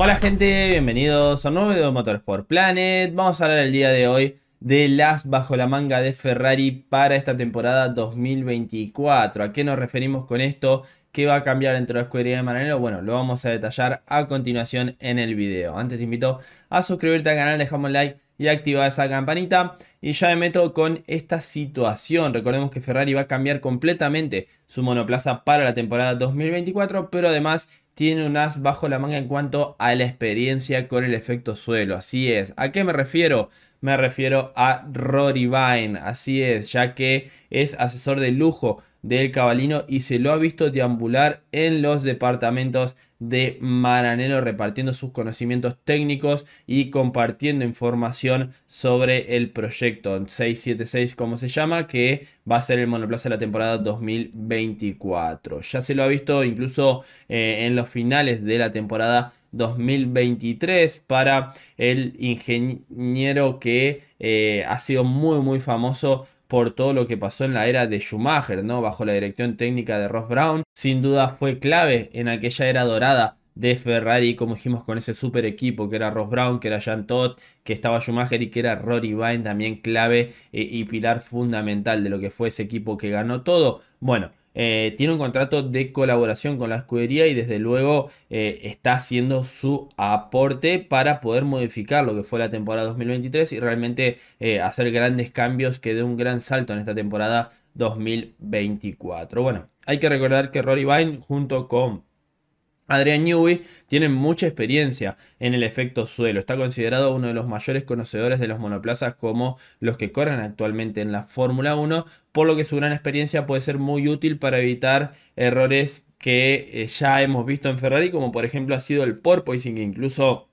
Hola gente, bienvenidos a un nuevo video de Motorsport Planet. Vamos a hablar el día de hoy de las bajo la manga de Ferrari para esta temporada 2024. ¿A qué nos referimos con esto? ¿Qué va a cambiar dentro de la escudería de Maranello? Bueno, lo vamos a detallar a continuación en el video. Antes te invito a suscribirte al canal, un like y activar esa campanita. Y ya me meto con esta situación. Recordemos que Ferrari va a cambiar completamente su monoplaza para la temporada 2024, pero además tiene un as bajo la manga en cuanto a la experiencia con el efecto suelo. Así es. ¿A qué me refiero? Me refiero a Rory Vine. Así es, ya que es asesor de lujo del cabalino y se lo ha visto deambular en los departamentos de maranero repartiendo sus conocimientos técnicos y compartiendo información sobre el proyecto 676 como se llama que va a ser el monoplaza de la temporada 2024 ya se lo ha visto incluso eh, en los finales de la temporada 2023 para el ingeniero que eh, ha sido muy muy famoso por todo lo que pasó en la era de Schumacher, ¿no? Bajo la dirección técnica de Ross Brown. Sin duda fue clave en aquella era dorada de Ferrari, como dijimos, con ese super equipo que era Ross Brown, que era Jean Todt, que estaba Schumacher y que era Rory Vine, también clave eh, y pilar fundamental de lo que fue ese equipo que ganó todo. Bueno, eh, tiene un contrato de colaboración con la escudería y desde luego eh, está haciendo su aporte para poder modificar lo que fue la temporada 2023 y realmente eh, hacer grandes cambios que dé un gran salto en esta temporada 2024. Bueno, hay que recordar que Rory Vine junto con Adrian Newey tiene mucha experiencia en el efecto suelo. Está considerado uno de los mayores conocedores de los monoplazas como los que corren actualmente en la Fórmula 1, por lo que su gran experiencia puede ser muy útil para evitar errores que eh, ya hemos visto en Ferrari, como por ejemplo ha sido el porpoising, incluso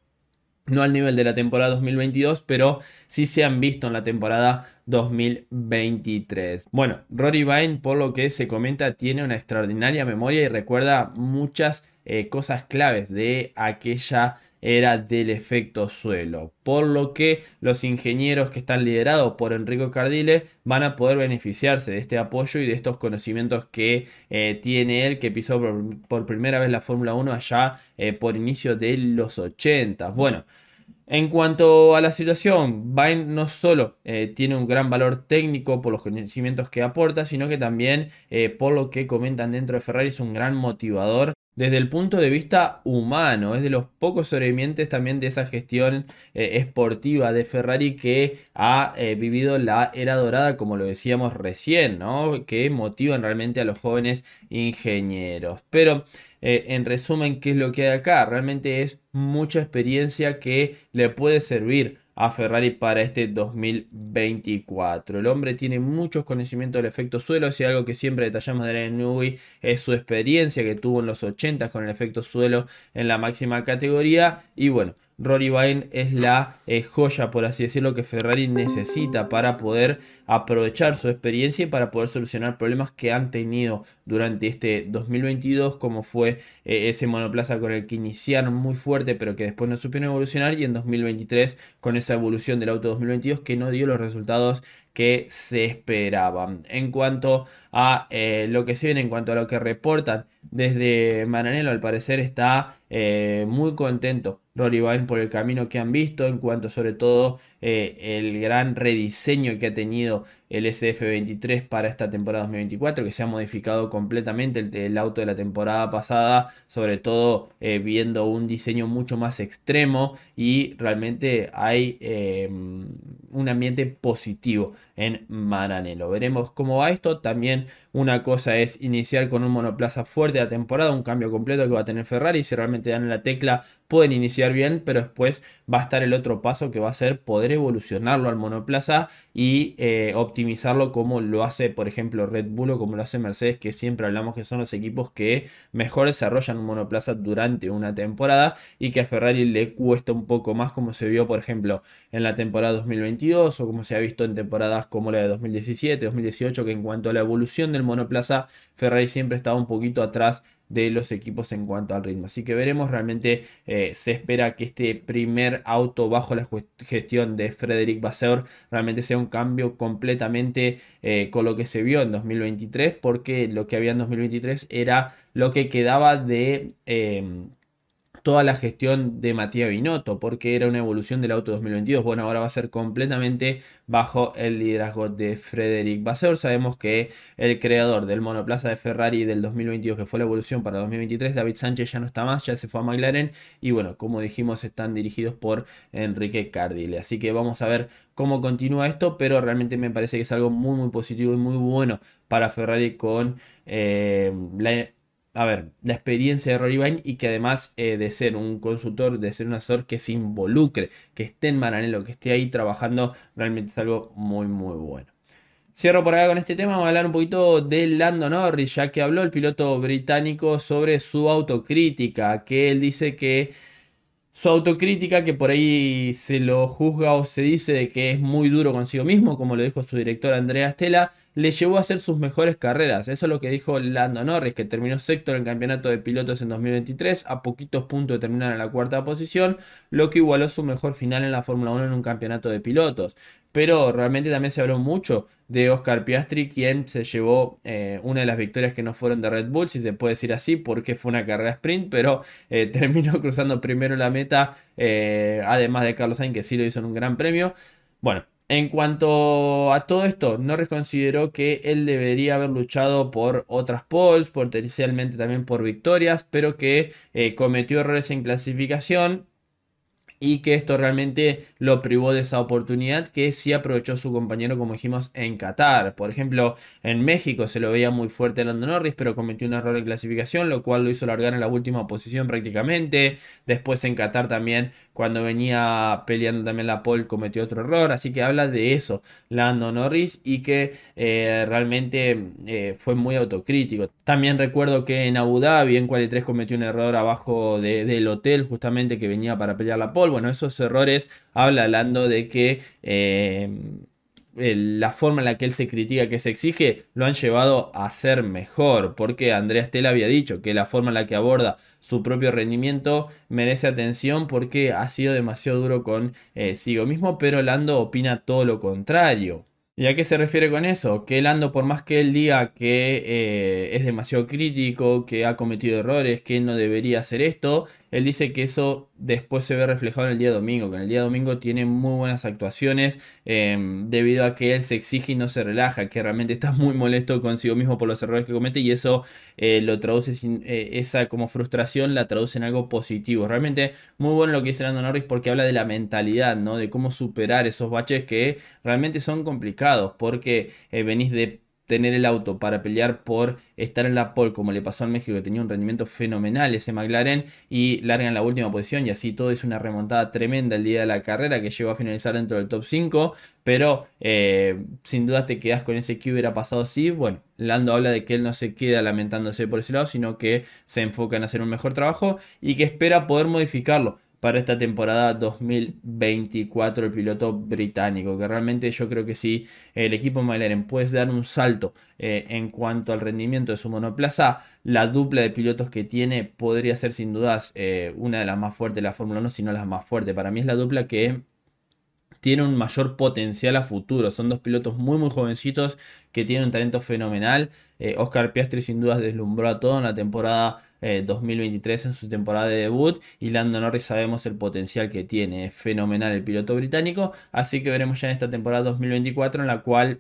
no al nivel de la temporada 2022, pero sí se han visto en la temporada 2023. Bueno, Rory Vine, por lo que se comenta, tiene una extraordinaria memoria y recuerda muchas eh, cosas claves de aquella era del efecto suelo, por lo que los ingenieros que están liderados por Enrico Cardile van a poder beneficiarse de este apoyo y de estos conocimientos que eh, tiene él, que pisó por, primera vez la Fórmula 1 allá eh, por inicio de los 80. Bueno, en cuanto a la situación, Bain no solo tiene un gran valor técnico por los conocimientos que aporta, sino que también, por lo que comentan dentro de Ferrari, es un gran motivador desde el punto de vista humano. Es de los pocos sobrevivientes también de esa gestión eh, esportiva de Ferrari que ha eh, vivido la era dorada, como lo decíamos recién, ¿no? que motivan realmente a los jóvenes ingenieros. Pero eh, en resumen, ¿qué es lo que hay acá? Realmente es mucha experiencia que le puede servir a Ferrari para este 2024. El hombre tiene muchos conocimientos del efecto suelo, si algo que siempre detallamos de la Newey es su experiencia que tuvo en los 80 con el efecto suelo en la máxima categoría y bueno, Rory Vine es la eh, joya, por así decirlo, que Ferrari necesita para poder aprovechar su experiencia y para poder solucionar problemas que han tenido durante este 2022, como fue eh, ese monoplaza con el que iniciaron muy fuerte, pero que después no supieron evolucionar, y en 2023 con esa evolución del auto 2022 que no dio los resultados que se esperaban. En cuanto a eh, lo que se ven, en cuanto a lo que reportan, desde Maranello al parecer está eh, muy contento Rory Vine por el camino que han visto en cuanto sobre todo eh, el gran rediseño que ha tenido el SF23 para esta temporada 2024 que se ha modificado completamente el, auto de la temporada pasada sobre todo eh, viendo un diseño mucho más extremo y realmente hay un ambiente positivo en Maranello veremos cómo va esto también una cosa es iniciar con un monoplaza fuerte de temporada, un cambio completo que va a tener Ferrari. Si realmente dan la tecla, pueden iniciar bien, pero después va a estar el otro paso que va a ser poder evolucionarlo al monoplaza y eh, optimizarlo como lo hace, por ejemplo, Red Bull o como lo hace Mercedes, que siempre hablamos que son los equipos que mejor desarrollan un monoplaza durante una temporada y que a Ferrari le cuesta un poco más, como se vio, por ejemplo, en la temporada 2022 o como se ha visto en temporadas como la de 2017, 2018, que en cuanto a la evolución del monoplaza, Ferrari siempre estaba un poquito atrás de los equipos en cuanto al ritmo. Así que veremos, realmente eh, se espera que este primer auto bajo la gestión de Frederick Basseur realmente sea un cambio completamente eh, con lo que se vio en 2023, porque lo que había en 2023 era lo que quedaba de... Eh, toda la gestión de Matías Binotto, porque era una evolución del auto 2022. Bueno, ahora va a ser completamente bajo el liderazgo de Frederick Vasseur. Sabemos que el creador del monoplaza de Ferrari del 2022, que fue la evolución para 2023, David Sánchez ya no está más, ya se fue a McLaren. Y bueno, como dijimos, están dirigidos por Enrique Cardile. Así que vamos a ver cómo continúa esto, pero realmente me parece que es algo muy, muy positivo y muy bueno para Ferrari con eh, la a ver, la experiencia de Rory Vine y que además eh, de ser un consultor, de ser un asesor que se involucre, que esté en Maranelo, que esté ahí trabajando, realmente es algo muy, muy bueno. Cierro por acá con este tema, vamos a hablar un poquito de Landon Norris, ya que habló el piloto británico sobre su autocrítica, que él dice que su autocrítica, que por ahí se lo juzga o se dice que es muy duro consigo mismo, como lo dijo su director Andrea Stella, le llevó a hacer sus mejores carreras. Eso es lo que dijo Lando Norris, que terminó sexto en el campeonato de pilotos en 2023, a poquitos puntos de terminar en la cuarta posición, lo que igualó su mejor final en la Fórmula 1 en un campeonato de pilotos. Pero realmente también se habló mucho de Oscar Piastri, quien se llevó eh, una de las victorias que no fueron de Red Bull, si se puede decir así, porque fue una carrera sprint, pero eh, terminó cruzando primero la meta, eh, además de Carlos Sainz, que sí lo hizo en un gran premio. Bueno, en cuanto a todo esto, Norris consideró que él debería haber luchado por otras polls, potencialmente también por victorias, pero que eh, cometió errores en clasificación y que esto realmente lo privó de esa oportunidad que sí aprovechó su compañero, como dijimos, en Qatar. Por ejemplo, en México se lo veía muy fuerte Lando Norris, pero cometió un error en clasificación, lo cual lo hizo largar en la última posición prácticamente. Después en Qatar también, cuando venía peleando también la pole, cometió otro error. Así que habla de eso Lando Norris y que eh, realmente eh, fue muy autocrítico. También recuerdo que en Abu Dhabi, en 3 cometió un error abajo del hotel, justamente que venía para pelear la pole bueno, esos errores habla Lando de que eh, la forma en la que él se critica, que se exige, lo han llevado a ser mejor, porque Andrea Stella había dicho que la forma en la que aborda su propio rendimiento merece atención porque ha sido demasiado duro con eh, mismo, pero Lando opina todo lo contrario. ¿Y a qué se refiere con eso? Que Lando, por más que él diga que eh, es demasiado crítico, que ha cometido errores, que no debería hacer esto, él dice que eso después se ve reflejado en el día domingo, que en el día domingo tiene muy buenas actuaciones em, debido a que él se exige y no se relaja, que realmente está muy molesto consigo mismo por los errores que comete y eso eh, lo traduce, eh, esa como frustración la traduce en algo positivo. Realmente muy bueno lo que dice Lando Norris porque habla de la mentalidad, ¿no? de cómo superar esos baches que realmente son complicados porque eh, venís de tener el auto para pelear por estar en la pole, como le pasó al México, que tenía un rendimiento fenomenal ese McLaren, y larga en la última posición, y así todo es una remontada tremenda el día de la carrera que llegó a finalizar dentro del top 5, pero eh, sin duda te quedas con ese que hubiera pasado así. Bueno, Lando habla de que él no se queda lamentándose por ese lado, sino que se enfoca en hacer un mejor trabajo y que espera poder modificarlo para esta temporada 2024 el piloto británico, que realmente yo creo que si el equipo McLaren puede dar un salto eh, en cuanto al rendimiento de su monoplaza, la dupla de pilotos que tiene podría ser sin dudas eh, una de las más fuertes de la Fórmula 1, si no la más fuerte. Para mí es la dupla que tiene un mayor potencial a futuro. Son dos pilotos muy, muy jovencitos que tienen un talento fenomenal. Eh, Oscar Piastri sin duda deslumbró a todo en la temporada 2023 eh, en su temporada de debut y Lando Norris sabemos el potencial que tiene, es fenomenal el piloto británico, así que veremos ya en esta temporada 2024 en la cual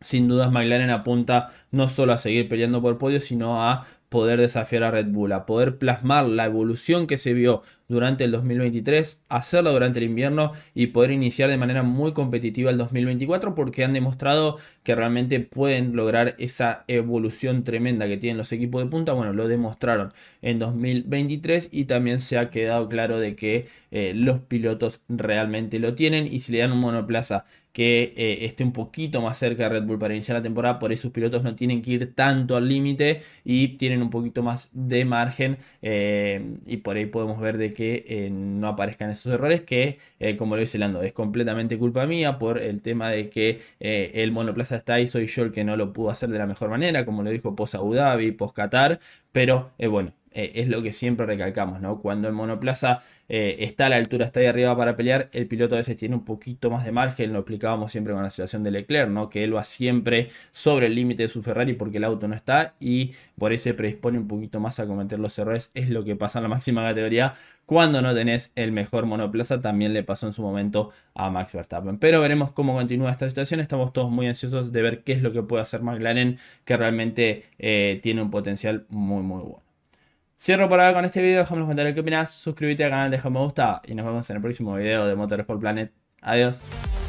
sin dudas McLaren apunta no solo a seguir peleando por podio, sino a poder desafiar a Red Bull, a poder plasmar la evolución que se vio durante el 2023, hacerlo durante el invierno y poder iniciar de manera muy competitiva el 2024 porque han demostrado que realmente pueden lograr esa evolución tremenda que tienen los equipos de punta. Bueno, lo demostraron en 2023 y también se ha quedado claro de que eh, los pilotos realmente lo tienen y si le dan un monoplaza que eh, esté un poquito más cerca de Red Bull para iniciar la temporada, por eso sus pilotos no tienen que ir tanto al límite y tienen un poquito más de margen eh, y por ahí podemos ver de que eh, no aparezcan esos errores que eh, como lo dice Lando es completamente culpa mía por el tema de que el monoplaza está ahí soy yo el que no lo pudo hacer de la mejor manera como lo dijo post Abu Dhabi post Qatar pero bueno eh, es lo que siempre recalcamos, ¿no? Cuando el monoplaza eh, está a la altura, está ahí arriba para pelear, el piloto a veces tiene un poquito más de margen, lo explicábamos siempre con la situación de Leclerc, ¿no? Que él va siempre sobre el límite de su Ferrari porque el auto no está y por ese predispone un poquito más a cometer los errores, es lo que pasa en la máxima categoría, cuando no tenés el mejor monoplaza. También le pasó en su momento a Max Verstappen. Pero veremos cómo continúa esta situación. Estamos todos muy ansiosos de ver qué es lo que puede hacer McLaren, que realmente eh, tiene un potencial muy, muy bueno. Cierro por ahora con este video, déjame los comentarios qué opinas, suscríbete al canal, deja un me gusta y nos vemos en el próximo video de Motorsport Planet. Adiós.